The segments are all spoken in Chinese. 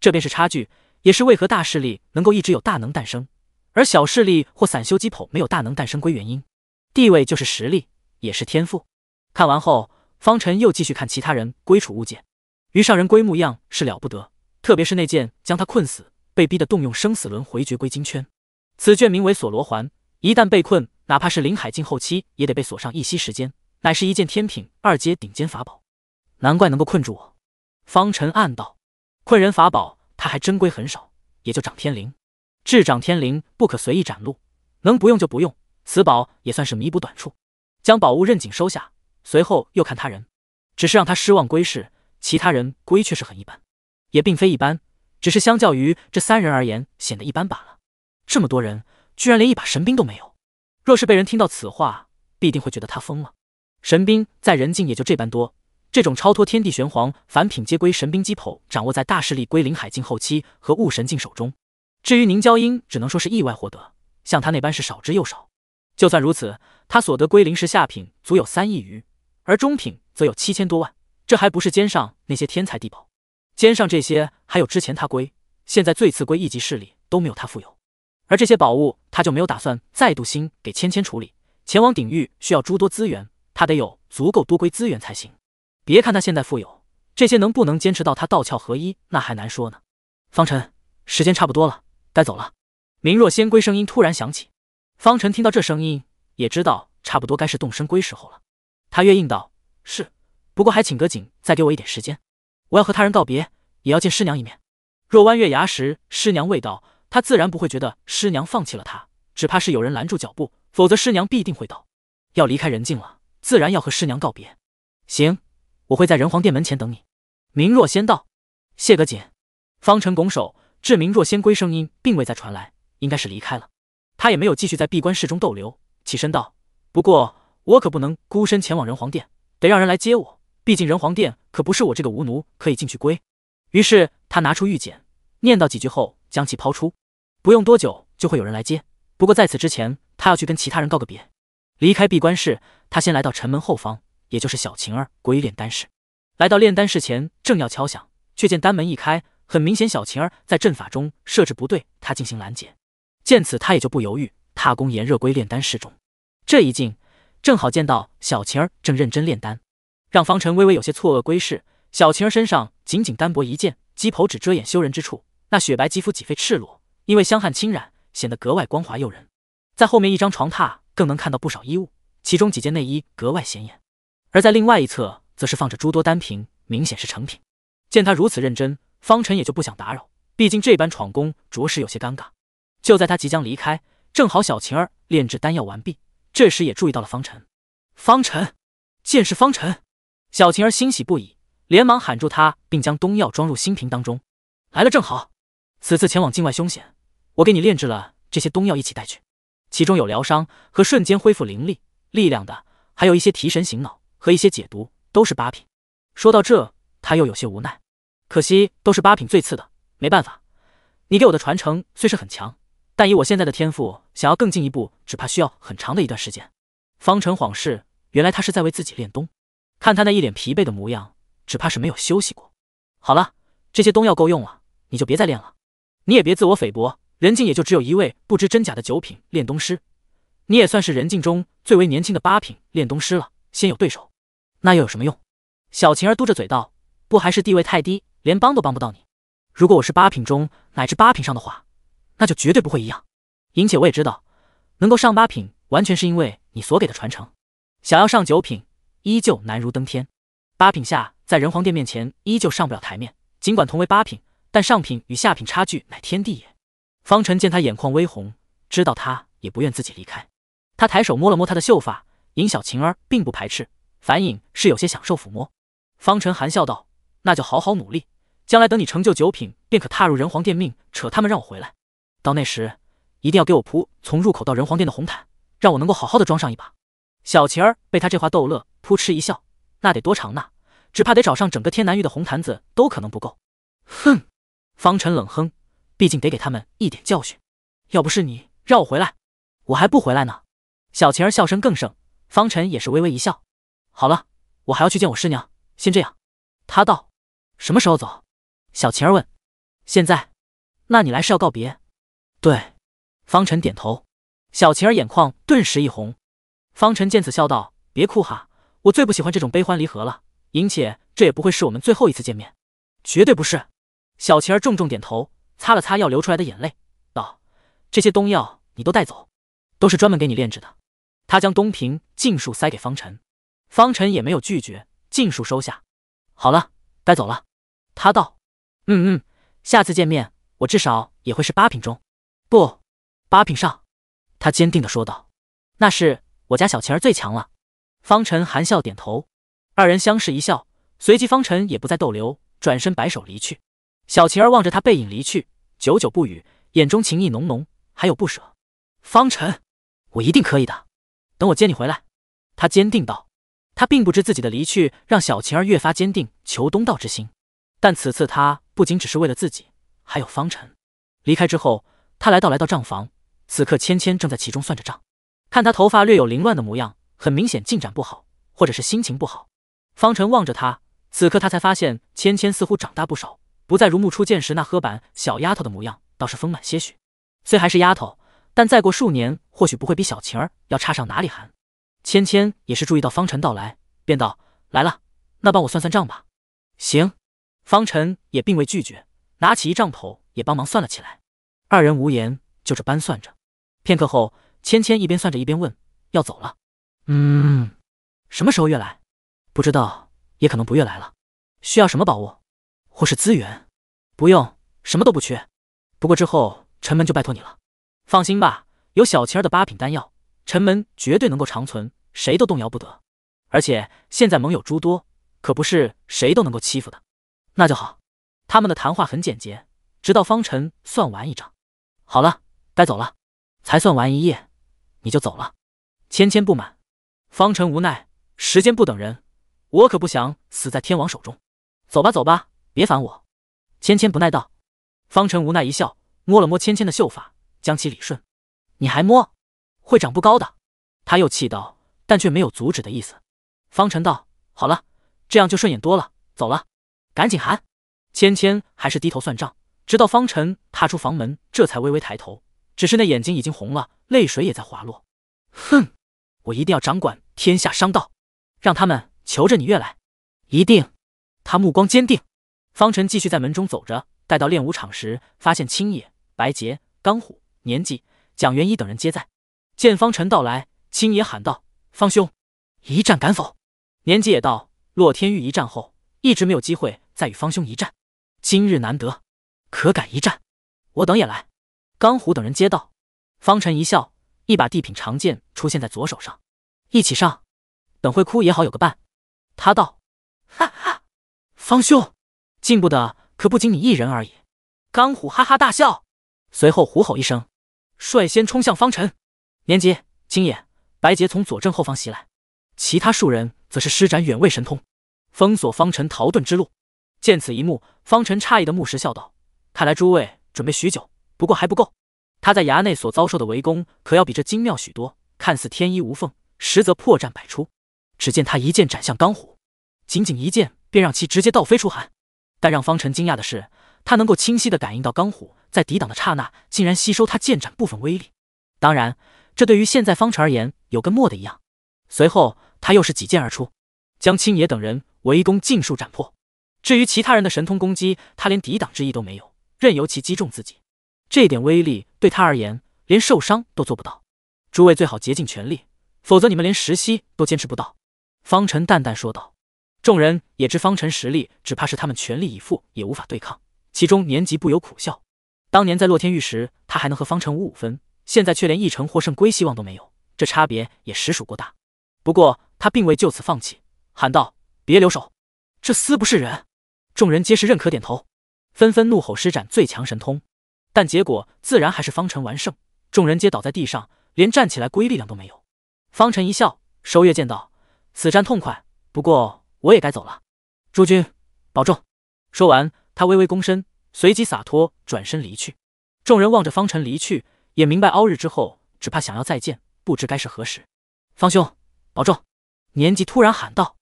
这便是差距，也是为何大势力能够一直有大能诞生，而小势力或散修机破没有大能诞生归原因。地位就是实力，也是天赋。看完后，方辰又继续看其他人归处物件。于上人归木样是了不得，特别是那件将他困死，被逼的动用生死轮回绝归金圈。此卷名为锁罗环，一旦被困，哪怕是林海境后期也得被锁上一息时间，乃是一件天品二阶顶尖法宝。难怪能够困住我，方辰暗道。困人法宝，他还真归很少，也就掌天灵。至掌天灵不可随意展露，能不用就不用。此宝也算是弥补短处，将宝物认紧收下。随后又看他人，只是让他失望归是，其他人归却是很一般，也并非一般，只是相较于这三人而言，显得一般罢了。这么多人，居然连一把神兵都没有。若是被人听到此话，必定会觉得他疯了。神兵在人境也就这般多。这种超脱天地玄黄，凡品皆归神兵机剖，掌握在大势力归灵海境后期和物神境手中。至于凝胶鹰，只能说是意外获得，像他那般是少之又少。就算如此，他所得归灵石下品足有三亿余，而中品则有七千多万，这还不是肩上那些天才地宝。肩上这些，还有之前他归，现在最次归一级势力都没有他富有。而这些宝物，他就没有打算再度新给芊芊处理。前往鼎域需要诸多资源，他得有足够多归资源才行。别看他现在富有，这些能不能坚持到他道窍合一，那还难说呢。方辰，时间差不多了，该走了。明若仙归声音突然响起，方辰听到这声音，也知道差不多该是动身归时候了。他越应道：“是，不过还请阁景再给我一点时间，我要和他人告别，也要见师娘一面。若弯月牙时师娘未到，他自然不会觉得师娘放弃了他，只怕是有人拦住脚步，否则师娘必定会到。要离开人境了，自然要和师娘告别。行。”我会在人皇殿门前等你，明若仙道。谢阁姐，方辰拱手。至明若仙归声音并未再传来，应该是离开了。他也没有继续在闭关室中逗留，起身道：“不过我可不能孤身前往人皇殿，得让人来接我。毕竟人皇殿可不是我这个无奴可以进去归。”于是他拿出玉简，念叨几句后将其抛出。不用多久就会有人来接。不过在此之前，他要去跟其他人告个别。离开闭关室，他先来到城门后方。也就是小晴儿归炼丹室，来到炼丹室前，正要敲响，却见丹门一开，很明显小晴儿在阵法中设置不对，他进行拦截。见此，他也就不犹豫，踏宫炎热归炼丹室中。这一进，正好见到小晴儿正认真炼丹，让方辰微微有些错愕。归室，小晴儿身上仅仅单薄一件鸡头，只遮掩羞人之处，那雪白肌肤几非赤裸，因为香汗侵染，显得格外光滑诱人。在后面一张床榻，更能看到不少衣物，其中几件内衣格外显眼。而在另外一侧，则是放着诸多丹瓶，明显是成品。见他如此认真，方辰也就不想打扰，毕竟这般闯宫着实有些尴尬。就在他即将离开，正好小晴儿炼制丹药完毕，这时也注意到了方辰。方辰，见是方辰，小晴儿欣喜不已，连忙喊住他，并将冬药装入新瓶当中。来了正好，此次前往境外凶险，我给你炼制了这些冬药一起带去，其中有疗伤和瞬间恢复灵力力量的，还有一些提神醒脑。和一些解读都是八品。说到这，他又有些无奈，可惜都是八品最次的，没办法。你给我的传承虽是很强，但以我现在的天赋，想要更进一步，只怕需要很长的一段时间。方辰恍视，原来他是在为自己练冬。看他那一脸疲惫的模样，只怕是没有休息过。好了，这些冬药够用了，你就别再练了。你也别自我菲薄，人境也就只有一位不知真假的九品炼冬师，你也算是人境中最为年轻的八品炼冬师了。先有对手。那又有什么用？小晴儿嘟着嘴道：“不还是地位太低，连帮都帮不到你。如果我是八品中乃至八品上的话，那就绝对不会一样。尹且我也知道，能够上八品，完全是因为你所给的传承。想要上九品，依旧难如登天。八品下，在人皇殿面前依旧上不了台面。尽管同为八品，但上品与下品差距乃天地也。”方辰见他眼眶微红，知道他也不愿自己离开，他抬手摸了摸他的秀发。尹小晴儿并不排斥。反影是有些享受抚摸，方辰含笑道：“那就好好努力，将来等你成就九品，便可踏入人皇殿。命扯他们让我回来，到那时一定要给我铺从入口到人皇殿的红毯，让我能够好好的装上一把。”小晴儿被他这话逗乐，扑哧一笑：“那得多长呢？只怕得找上整个天南域的红毯子都可能不够。”哼，方辰冷哼：“毕竟得给他们一点教训。要不是你让我回来，我还不回来呢。”小晴儿笑声更盛，方辰也是微微一笑。好了，我还要去见我师娘，先这样。他道：“什么时候走？”小晴儿问。“现在。”“那你来是要告别？”对方晨点头。小晴儿眼眶顿时一红。方晨见此，笑道：“别哭哈，我最不喜欢这种悲欢离合了。而且这也不会是我们最后一次见面，绝对不是。”小晴儿重重点头，擦了擦要流出来的眼泪，道：“这些冬药你都带走，都是专门给你炼制的。”他将东瓶尽数塞给方晨。方辰也没有拒绝，尽数收下。好了，该走了。他道：“嗯嗯，下次见面，我至少也会是八品中，不，八品上。”他坚定地说道：“那是我家小晴儿最强了。”方辰含笑点头，二人相视一笑，随即方辰也不再逗留，转身摆手离去。小晴儿望着他背影离去，久久不语，眼中情意浓浓，还有不舍。方辰，我一定可以的，等我接你回来。”他坚定道。他并不知自己的离去让小晴儿越发坚定求东道之心，但此次他不仅只是为了自己，还有方辰。离开之后，他来到来到账房，此刻芊芊正在其中算着账，看他头发略有凌乱的模样，很明显进展不好，或者是心情不好。方辰望着他，此刻他才发现芊芊似乎长大不少，不再如初见时那喝板小丫头的模样，倒是丰满些许，虽还是丫头，但再过数年，或许不会比小晴儿要差上哪里寒。芊芊也是注意到方辰到来，便道：“来了，那帮我算算账吧。”行，方辰也并未拒绝，拿起一账头也帮忙算了起来。二人无言，就这般算着。片刻后，芊芊一边算着一边问：“要走了？嗯，什么时候越来？不知道，也可能不越来了。需要什么宝物，或是资源？不用，什么都不缺。不过之后城门就拜托你了。放心吧，有小琪儿的八品丹药。”城门绝对能够长存，谁都动摇不得。而且现在盟友诸多，可不是谁都能够欺负的。那就好。他们的谈话很简洁，直到方辰算完一账。好了，该走了。才算完一夜，你就走了。芊芊不满。方辰无奈。时间不等人，我可不想死在天王手中。走吧，走吧，别烦我。芊芊不耐道。方辰无奈一笑，摸了摸芊芊的秀发，将其理顺。你还摸？会长不高的，他又气道，但却没有阻止的意思。方辰道：“好了，这样就顺眼多了。”走了，赶紧喊。芊芊还是低头算账，直到方辰踏出房门，这才微微抬头，只是那眼睛已经红了，泪水也在滑落。哼，我一定要掌管天下商道，让他们求着你越来。一定。他目光坚定。方辰继续在门中走着，待到练武场时，发现青野、白杰、钢虎、年纪、蒋元一等人皆在。见方辰到来，青爷喊道：“方兄，一战敢否？”年纪也到，洛天玉一战后，一直没有机会再与方兄一战，今日难得，可敢一战？”我等也来。钢虎等人接道。方辰一笑，一把地品长剑出现在左手上，一起上。等会哭也好有个伴，他道。哈哈，方兄，进步的可不仅你一人而已。钢虎哈哈大笑，随后虎吼一声，率先冲向方辰。年级青眼白杰从左正后方袭来，其他数人则是施展远位神通，封锁方辰逃遁之路。见此一幕，方辰诧异的木石笑道：“看来诸位准备许久，不过还不够。他在衙内所遭受的围攻，可要比这精妙许多。看似天衣无缝，实则破绽百出。”只见他一剑斩向钢虎，仅仅一剑便让其直接倒飞出寒。但让方辰惊讶的是，他能够清晰的感应到钢虎在抵挡的刹那，竟然吸收他剑斩部分威力。当然。这对于现在方辰而言，有跟没的一样。随后，他又是几剑而出，将青野等人围攻尽数斩破。至于其他人的神通攻击，他连抵挡之意都没有，任由其击中自己。这点威力对他而言，连受伤都做不到。诸位最好竭尽全力，否则你们连十息都坚持不到。”方辰淡淡说道。众人也知方辰实力，只怕是他们全力以赴也无法对抗。其中年级不由苦笑，当年在洛天域时，他还能和方辰五五分。现在却连一成获胜归希望都没有，这差别也实属过大。不过他并未就此放弃，喊道：“别留手，这厮不是人！”众人皆是认可点头，纷纷怒吼，施展最强神通。但结果自然还是方辰完胜，众人皆倒在地上，连站起来归力量都没有。方辰一笑，收月剑道：“此战痛快，不过我也该走了，诸君保重。”说完，他微微躬身，随即洒脱转身离去。众人望着方辰离去。也明白，凹日之后，只怕想要再见，不知该是何时。方兄，保重！年纪突然喊道：“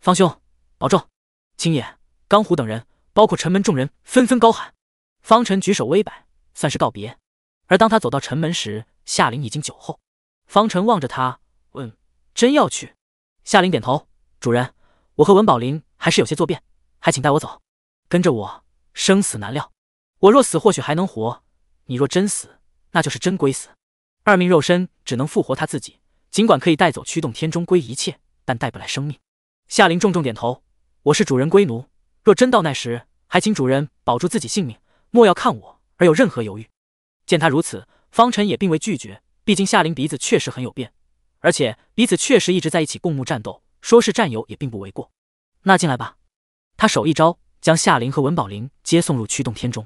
方兄，保重！”青眼、钢虎等人，包括城门众人，纷纷高喊：“方辰，举手微摆，算是告别。”而当他走到城门时，夏琳已经酒后。方辰望着他问：“真要去？”夏琳点头：“主人，我和文宝林还是有些作辩，还请带我走。跟着我，生死难料。我若死，或许还能活；你若真死，”那就是真龟死，二命肉身只能复活他自己，尽管可以带走驱动天中龟一切，但带不来生命。夏琳重重点头，我是主人龟奴，若真到那时，还请主人保住自己性命，莫要看我而有任何犹豫。见他如此，方辰也并未拒绝，毕竟夏琳鼻子确实很有变，而且彼此确实一直在一起共沐战斗，说是战友也并不为过。那进来吧，他手一招，将夏琳和文宝林接送入驱动天中。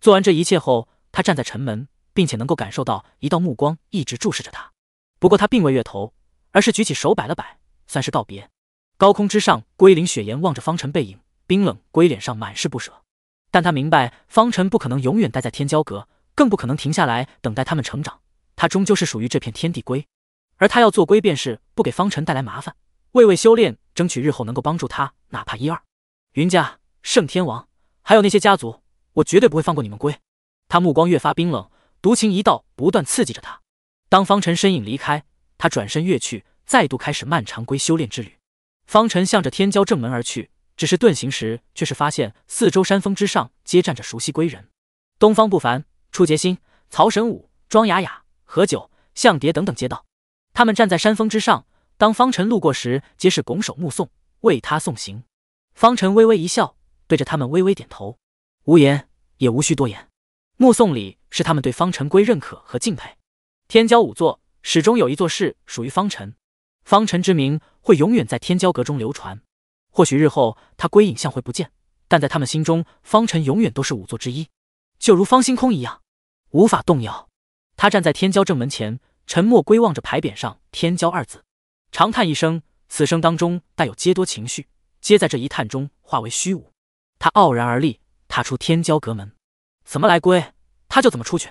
做完这一切后，他站在城门。并且能够感受到一道目光一直注视着他，不过他并未越头，而是举起手摆了摆，算是告别。高空之上，归灵雪颜望着方辰背影，冰冷龟脸上满是不舍。但他明白方辰不可能永远待在天骄阁，更不可能停下来等待他们成长。他终究是属于这片天地龟，而他要做龟，便是不给方辰带来麻烦，为为修炼，争取日后能够帮助他，哪怕一二。云家、圣天王，还有那些家族，我绝对不会放过你们龟。他目光越发冰冷。毒情一道不断刺激着他。当方辰身影离开，他转身跃去，再度开始漫长归修炼之旅。方辰向着天骄正门而去，只是遁形时，却是发现四周山峰之上皆站着熟悉归人：东方不凡、初杰星、曹神武、庄雅雅、何九、向蝶等等街道。他们站在山峰之上，当方辰路过时，皆是拱手目送，为他送行。方辰微微一笑，对着他们微微点头，无言，也无需多言。目送礼是他们对方尘圭认可和敬佩。天骄五座始终有一座是属于方辰，方辰之名会永远在天骄阁中流传。或许日后他归隐，相会不见，但在他们心中，方辰永远都是五座之一。就如方星空一样，无法动摇。他站在天骄正门前，沉默归望着牌匾上“天骄”二字，长叹一声。此生当中带有皆多情绪，皆在这一叹中化为虚无。他傲然而立，踏出天骄阁门。怎么来归，他就怎么出去。